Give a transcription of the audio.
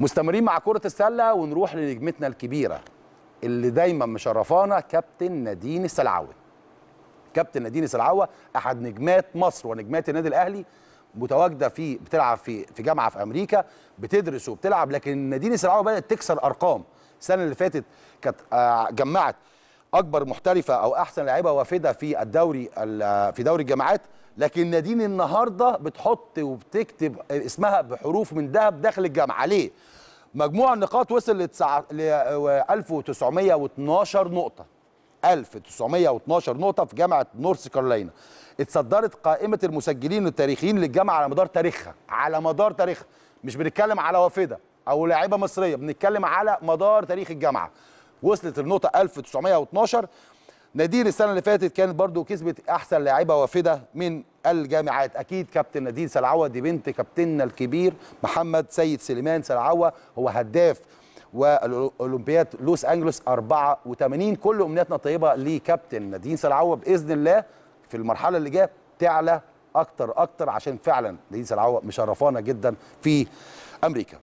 مستمرين مع كرة السلة ونروح لنجمتنا الكبيرة اللي دايما مشرفانا كابتن نادين السلعوي كابتن نادين السلعوه احد نجمات مصر ونجمات النادي الاهلي متواجده في بتلعب في في جامعه في امريكا بتدرس وبتلعب لكن نادين السلعوه بدات تكسر ارقام السنه اللي فاتت كانت آه، جمعت اكبر محترفه او احسن لاعيبه وافده في الدوري في دوري الجامعات لكن نادين النهارده بتحط وبتكتب اسمها بحروف من ذهب داخل الجامعه ليه مجموع النقاط وصل ل 1912 نقطه 1912 نقطه في جامعه نورث كارولينا اتصدرت قائمه المسجلين التاريخيين للجامعه على مدار تاريخها على مدار تاريخها مش بنتكلم على وافده او لاعيبه مصريه بنتكلم على مدار تاريخ الجامعه وصلت لنقطه 1912 نادين السنه اللي فاتت كانت برضو كسبت احسن لاعيبه وافده من الجامعات اكيد كابتن نادين سلعوه دي بنت كابتننا الكبير محمد سيد سليمان سلعوه هو هداف والاولمبياد لوس انجلوس 84 كل امنياتنا طيبه لكابتن نادين سلعوه باذن الله في المرحله اللي جايه تعلى اكتر اكتر عشان فعلا نادين سلعوه مشرفانا جدا في امريكا